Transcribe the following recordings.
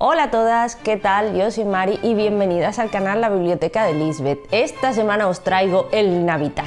Hola a todas, ¿qué tal? Yo soy Mari y bienvenidas al canal La Biblioteca de Lisbeth. Esta semana os traigo el Navidad.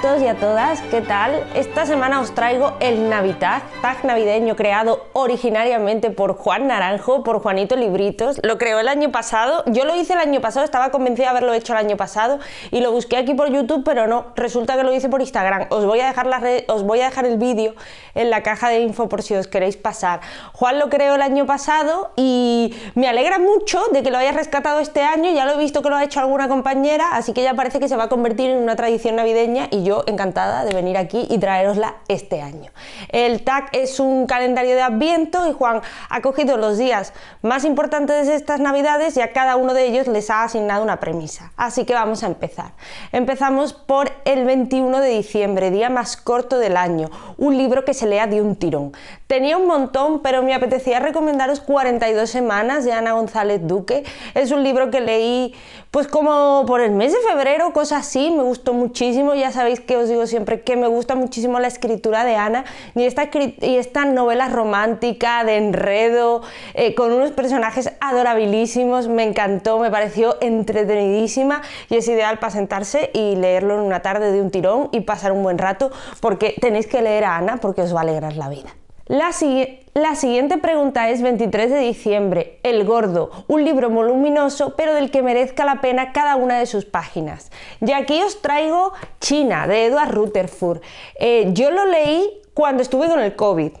a todos y a todas, ¿qué tal? Esta semana os traigo el Navitag, tag navideño creado originariamente por Juan Naranjo, por Juanito Libritos. Lo creó el año pasado, yo lo hice el año pasado, estaba convencida de haberlo hecho el año pasado y lo busqué aquí por YouTube, pero no, resulta que lo hice por Instagram. Os voy a dejar, la os voy a dejar el vídeo en la caja de info por si os queréis pasar. Juan lo creó el año pasado y me alegra mucho de que lo haya rescatado este año, ya lo he visto que lo ha hecho alguna compañera, así que ya parece que se va a convertir en una tradición navideña y yo encantada de venir aquí y traerosla este año. El TAC es un calendario de Adviento y Juan ha cogido los días más importantes de estas Navidades y a cada uno de ellos les ha asignado una premisa. Así que vamos a empezar. Empezamos por el 21 de diciembre, día más corto del año, un libro que se lea de un tirón. Tenía un montón, pero me apetecía recomendaros 42 semanas de Ana González Duque. Es un libro que leí pues como por el mes de febrero, cosas así, me gustó muchísimo. Ya sabéis que os digo siempre que me gusta muchísimo la escritura de Ana y esta, y esta novela romántica de enredo, eh, con unos personajes adorabilísimos, me encantó, me pareció entretenidísima y es ideal para sentarse y leerlo en una tarde de un tirón y pasar un buen rato porque tenéis que leer a Ana porque os va a alegrar la vida. La, siguiente pregunta es 23 de diciembre, El Gordo, un libro voluminoso pero del que merezca la pena cada una de sus páginas. Y aquí os traigo China, de Edward Rutherford. Eh, yo lo leí cuando estuve con el COVID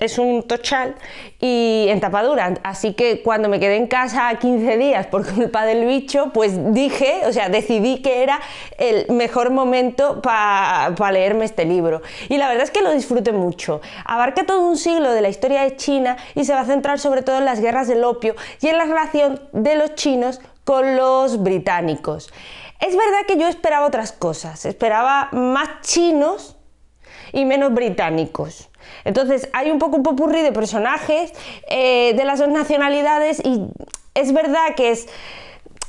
es un tochal y en tapadura. Así que cuando me quedé en casa 15 días por culpa del bicho, pues dije, o sea, decidí que era el mejor momento para leerme este libro. Y la verdad es que lo disfruté mucho. Abarca todo un siglo de la historia de China y se va a centrar sobre todo en las guerras del opio y en la relación de los chinos con los británicos. Es verdad que yo esperaba otras cosas, esperaba más chinos y menos británicos. Entonces hay un poco un popurrí de personajes eh, de las dos nacionalidades y es verdad que es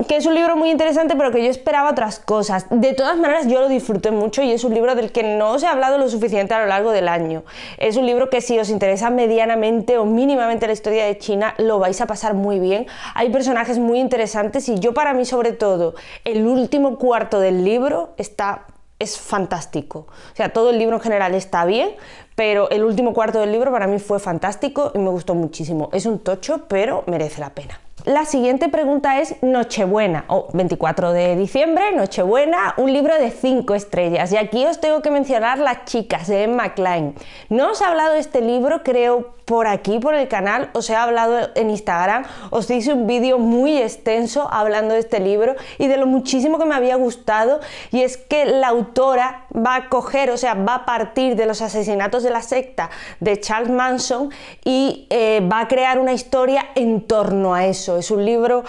que es un libro muy interesante, pero que yo esperaba otras cosas. De todas maneras, yo lo disfruté mucho y es un libro del que no os he hablado lo suficiente a lo largo del año. Es un libro que si os interesa medianamente o mínimamente la historia de China, lo vais a pasar muy bien. Hay personajes muy interesantes y yo para mí sobre todo, el último cuarto del libro está es fantástico. O sea, todo el libro en general está bien, pero el último cuarto del libro para mí fue fantástico y me gustó muchísimo. Es un tocho, pero merece la pena. La siguiente pregunta es Nochebuena, o 24 de diciembre, Nochebuena, un libro de 5 estrellas. Y aquí os tengo que mencionar Las chicas de Emma Klein. No os he hablado de este libro, creo, por aquí, por el canal, os he hablado en Instagram, os hice un vídeo muy extenso hablando de este libro y de lo muchísimo que me había gustado y es que la autora va a coger, o sea, va a partir de los asesinatos de la secta de Charles Manson y eh, va a crear una historia en torno a eso. Es un libro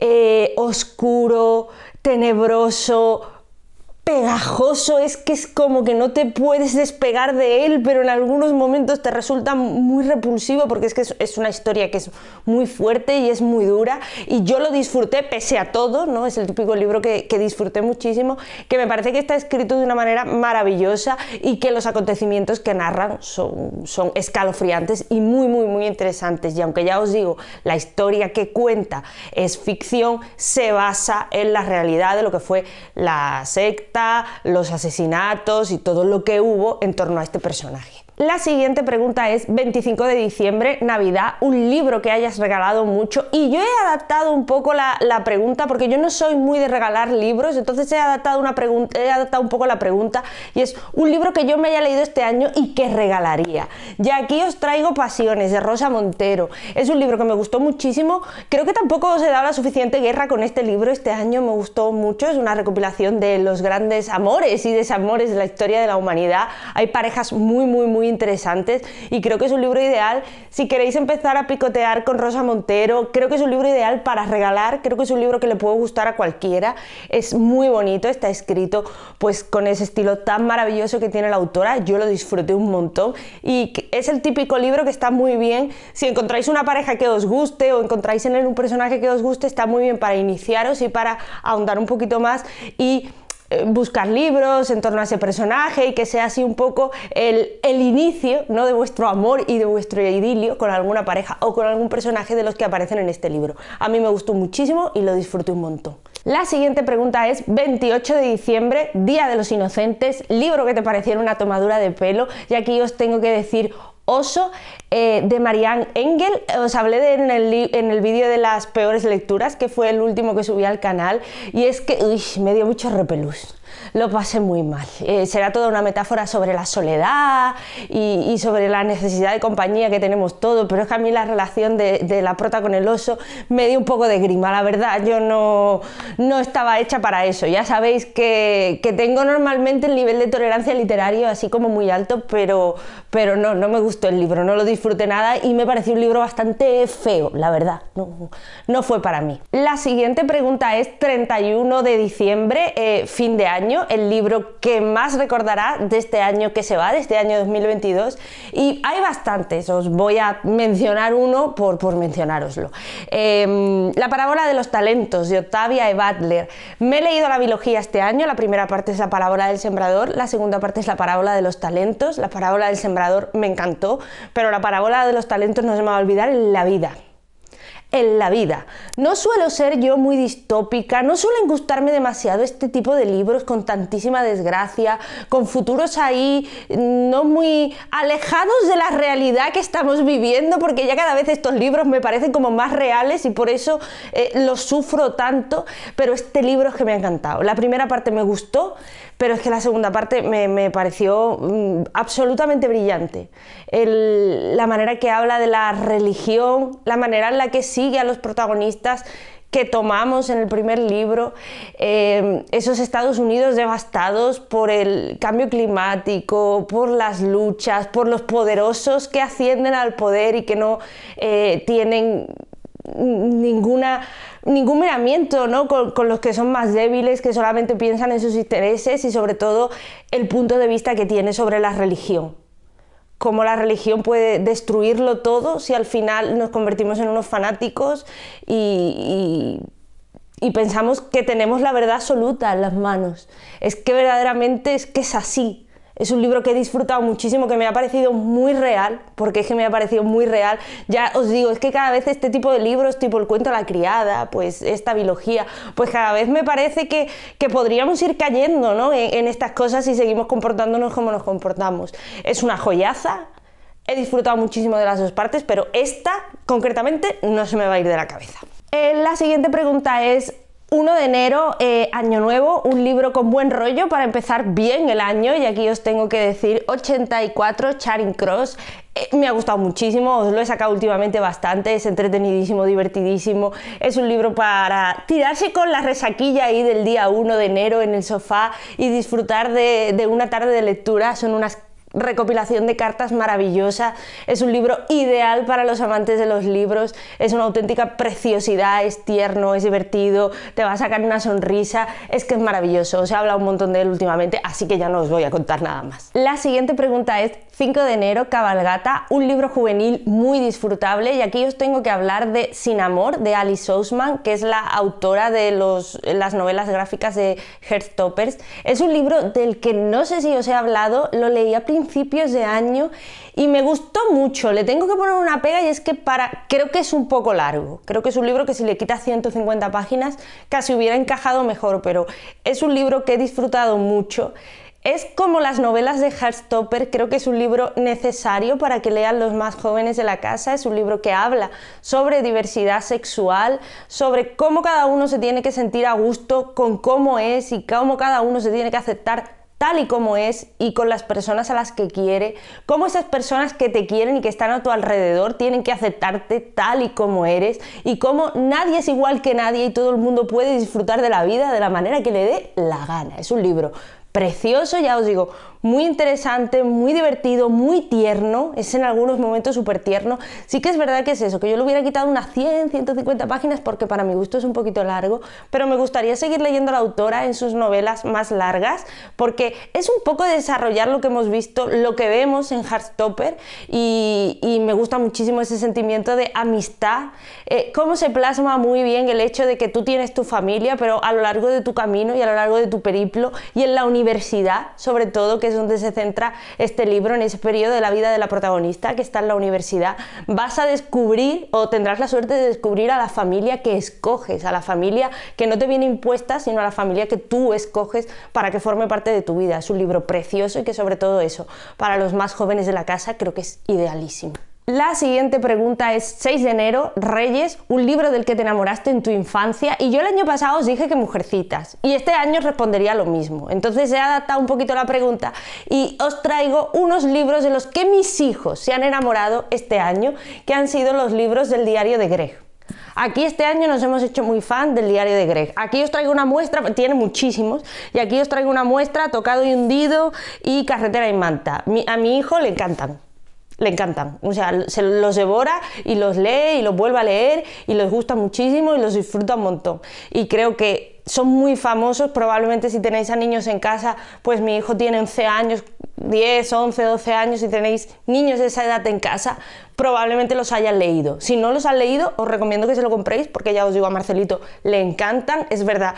eh, oscuro, tenebroso, pegajoso, es que es como que no te puedes despegar de él, pero en algunos momentos te resulta muy repulsivo porque es que es, una historia que es muy fuerte y es muy dura y yo lo disfruté pese a todo, ¿no? Es el típico libro que, que disfruté muchísimo, que me parece que está escrito de una manera maravillosa y que los acontecimientos que narran son, escalofriantes y muy, muy, muy interesantes. Y aunque ya os digo, la historia que cuenta es ficción, se basa en la realidad de lo que fue la secta, los asesinatos y todo lo que hubo en torno a este personaje. La siguiente pregunta es 25 de diciembre, Navidad, un libro que hayas regalado mucho. Y yo he adaptado un poco la, la pregunta porque yo no soy muy de regalar libros, entonces he adaptado, una he adaptado un poco la pregunta y es un libro que yo me haya leído este año y que regalaría. Y aquí os traigo Pasiones de Rosa Montero. Es un libro que me gustó muchísimo. Creo que tampoco se da la suficiente guerra con este libro. Este año me gustó mucho. Es una recopilación de los grandes amores y desamores de la historia de la humanidad. Hay parejas muy, muy, muy interesantes y creo que es un libro ideal si queréis empezar a picotear con Rosa Montero, creo que es un libro ideal para regalar, creo que es un libro que le puede gustar a cualquiera, es muy bonito, está escrito pues con ese estilo tan maravilloso que tiene la autora, yo lo disfruté un montón y es el típico libro que está muy bien si encontráis una pareja que os guste o encontráis en él un personaje que os guste, está muy bien para iniciaros y para ahondar un poquito más y buscar libros en torno a ese personaje y que sea así un poco el, el, inicio ¿no? de vuestro amor y de vuestro idilio con alguna pareja o con algún personaje de los que aparecen en este libro. A mí me gustó muchísimo y lo disfruté un montón. La siguiente pregunta es 28 de diciembre, Día de los Inocentes, libro que te pareciera una tomadura de pelo y aquí os tengo que decir, Oso eh, de Marianne Engel. Os hablé en el, en el vídeo de las peores lecturas, que fue el último que subí al canal, y es que uy, me dio mucho repelús lo pasé muy mal. Eh, será toda una metáfora sobre la soledad y, sobre la necesidad de compañía que tenemos todos, pero es que a mí la relación de, la prota con el oso me dio un poco de grima, la verdad, yo no, no estaba hecha para eso. Ya sabéis que, tengo normalmente el nivel de tolerancia literario así como muy alto, pero, pero no, no me gustó el libro, no lo disfruté nada y me pareció un libro bastante feo, la verdad, no, fue para mí. La siguiente pregunta es 31 de diciembre, eh, fin de año el libro que más recordará de este año que se va, de este año 2022, y hay bastantes, os voy a mencionar uno por, mencionároslo. Em, la parábola de los talentos de Octavia E. Butler. Me he leído la biología este año, la primera parte es la parábola del sembrador, la segunda parte es la parábola de los talentos, la parábola del sembrador me encantó, pero la parábola de los talentos no se me va a olvidar en la vida en la vida. No suelo ser yo muy distópica, no suelen gustarme demasiado este tipo de libros con tantísima desgracia, con futuros ahí mm, no muy alejados de la realidad que estamos viviendo, porque ya cada vez estos libros me parecen como más reales y por eso eh, los sufro tanto, pero este libro es que me ha encantado. La primera parte me gustó, pero es que la segunda parte me, pareció mm, absolutamente brillante. la manera que habla de la religión, la manera en la que sí y a los protagonistas que tomamos en el primer libro, em, esos Estados Unidos devastados por el cambio climático, por las luchas, por los poderosos que ascienden al poder y que no eh, tienen ninguna, ningún miramiento con, los que son más débiles, que solamente piensan en sus intereses y sobre todo el punto de vista que tiene sobre la religión cómo la religión puede destruirlo todo si al final nos convertimos en unos fanáticos y, pensamos que tenemos la verdad absoluta en las manos. Es que verdaderamente es que es así. Es un libro que he disfrutado muchísimo, que me ha parecido muy real, porque es que me ha parecido muy real. Ya os digo, es que cada vez este tipo de libros, tipo El cuento de la criada, pues esta biología, pues cada vez me parece que, podríamos ir cayendo ¿no? en, estas cosas si seguimos comportándonos como nos comportamos. Es una joyaza, he disfrutado muchísimo de las dos partes, pero esta concretamente no se me va a ir de la cabeza. Eh, la siguiente pregunta es, 1 de enero, eh, año nuevo, un libro con buen rollo para empezar bien el año y aquí os tengo que decir 84 Charing Cross. Eh, me ha gustado muchísimo, os lo he sacado últimamente bastante, es entretenidísimo, divertidísimo. Es un libro para tirarse con la resaquilla ahí del día 1 de enero en el sofá y disfrutar de una tarde de lectura. Son unas recopilación de cartas maravillosa, es un libro ideal para los amantes de los libros, es una auténtica preciosidad, es tierno, es divertido, te va a sacar una sonrisa, es que es maravilloso, Os he hablado un montón de él últimamente, así que ya no os voy a contar nada más. La siguiente pregunta es 5 de enero, Cabalgata, un libro juvenil muy disfrutable y aquí os tengo que hablar de Sin Amor de Alice Ousman, que es la autora de las novelas gráficas de stoppers Es un libro del que no sé si os he hablado, lo leí a principios principios de año y me gustó mucho. Le tengo que poner una pega y es que para creo que es un poco largo. Creo que es un libro que si le quitas 150 páginas casi hubiera encajado mejor, pero es un libro que he disfrutado mucho. Es como las novelas de Heartstopper, creo que es un libro necesario para que lean los más jóvenes de la casa, es un libro que habla sobre diversidad sexual, sobre cómo cada uno se tiene que sentir a gusto con cómo es y cómo cada uno se tiene que aceptar tal y como es y con las personas a las que quiere, cómo esas personas que te quieren y que están a tu alrededor tienen que aceptarte tal y como eres y cómo nadie es igual que nadie y todo el mundo puede disfrutar de la vida de la manera que le dé la gana. Es un libro precioso, ya os digo, muy interesante, muy divertido, muy tierno, es en algunos momentos súper tierno. Sí que es verdad que es eso, que yo le hubiera quitado unas 100, 150 páginas porque para mi gusto es un poquito largo, pero me gustaría seguir leyendo a la autora en sus novelas más largas porque es un poco desarrollar lo que hemos visto, lo que vemos en Heartstopper y, y me gusta muchísimo ese sentimiento de amistad, eh, cómo se plasma muy bien el hecho de que tú tienes tu familia, pero a lo largo de tu camino y a lo largo de tu periplo y en la universidad universidad, sobre todo, que es donde se centra este libro, en ese periodo de la vida de la protagonista que está en la universidad, vas a descubrir o tendrás la suerte de descubrir a la familia que escoges, a la familia que no te viene impuesta, sino a la familia que tú escoges para que forme parte de tu vida. Es un libro precioso y que sobre todo eso, para los más jóvenes de la casa, creo que es idealísimo. La siguiente pregunta es 6 de enero, Reyes, un libro del que te enamoraste en tu infancia y yo el año pasado os dije que Mujercitas y este año os respondería lo mismo. Entonces he adaptado un poquito la pregunta y os traigo unos libros de los que mis hijos se han enamorado este año, que han sido los libros del diario de Greg. Aquí este año nos hemos hecho muy fan del diario de Greg. Aquí os traigo una muestra, tiene muchísimos, y aquí os traigo una muestra, tocado y hundido y carretera y manta. a mi hijo le encantan le encantan, o sea, se los devora y los lee y los vuelve a leer y les gusta muchísimo y los disfruta un montón. Y creo que son muy famosos, probablemente si tenéis a niños en casa, pues mi hijo tiene 11 años, 10, 11, 12 años, si tenéis niños de esa edad en casa, probablemente los hayan leído. Si no los han leído, os recomiendo que se lo compréis porque ya os digo a Marcelito, le encantan, es verdad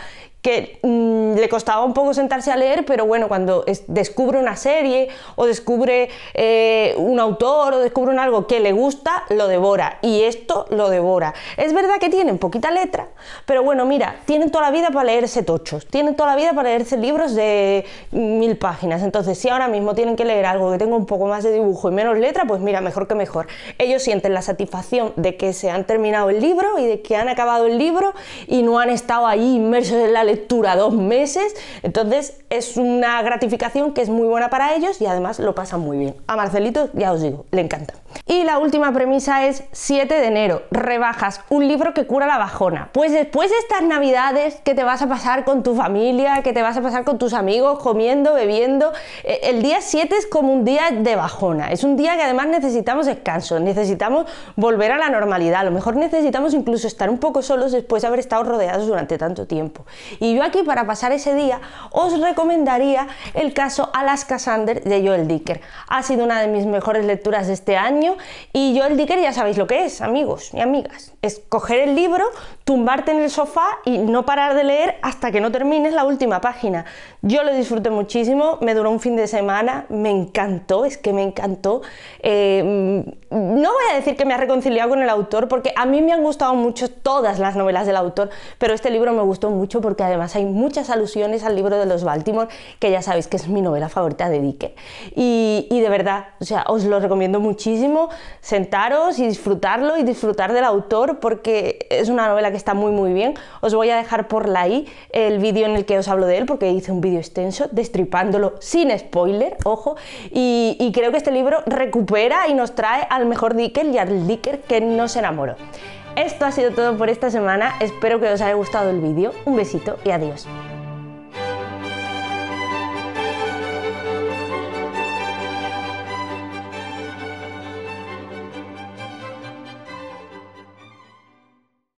Mm, le costaba un poco sentarse a leer, pero bueno, cuando descubre una serie o descubre eh, un autor o descubre algo que le gusta, lo devora. Y esto lo devora. Es verdad que tienen poquita letra, pero bueno, mira, tienen toda la vida para leerse tochos, tienen toda la vida para leerse libros de mm, mil páginas. Entonces, si ahora mismo tienen que leer algo que tenga un poco más de dibujo y menos letra, pues mira, mejor que mejor. Ellos sienten la satisfacción de que se han terminado el libro y de que han acabado el libro y no han estado ahí inmersos en la lectura lectura dos meses, entonces es una gratificación que es muy buena para ellos y además lo pasan muy bien. A Marcelito, ya os digo, le encanta. Y la última premisa es 7 de enero, rebajas, un libro que cura la bajona. Pues después de estas navidades que te vas a pasar con tu familia, que te vas a pasar con tus amigos, comiendo, bebiendo, eh, el día 7 es como un día de bajona, es un día que además necesitamos descanso, necesitamos volver a la normalidad, a lo mejor necesitamos incluso estar un poco solos después de haber estado rodeados durante tanto tiempo. Y yo aquí para pasar ese día os recomendaría el caso Alaska Sander de Joel Dicker. Ha sido una de mis mejores lecturas de este año y Joel Dicker ya sabéis lo que es, amigos y amigas. Es coger el libro, tumbarte en el sofá y no parar de leer hasta que no termines la última página. Yo lo disfruté muchísimo, me duró un fin de semana, me encantó, es que me encantó. Eh, no decir que me ha reconciliado con el autor porque a mí me han gustado mucho todas las novelas del autor, pero este libro me gustó mucho porque además hay muchas alusiones al libro de los Baltimore, que ya sabéis que es mi novela favorita de Dicke. Y, de verdad, o sea, os lo recomiendo muchísimo, sentaros y disfrutarlo y disfrutar del autor porque es una novela que está muy muy bien. Os voy a dejar por la i el vídeo en el que os hablo de él porque hice un vídeo extenso destripándolo sin spoiler, ojo, y, creo que este libro recupera y nos trae al mejor dique al que que se enamoró. Esto ha sido todo por esta semana, espero que os haya gustado el vídeo, un besito y adiós.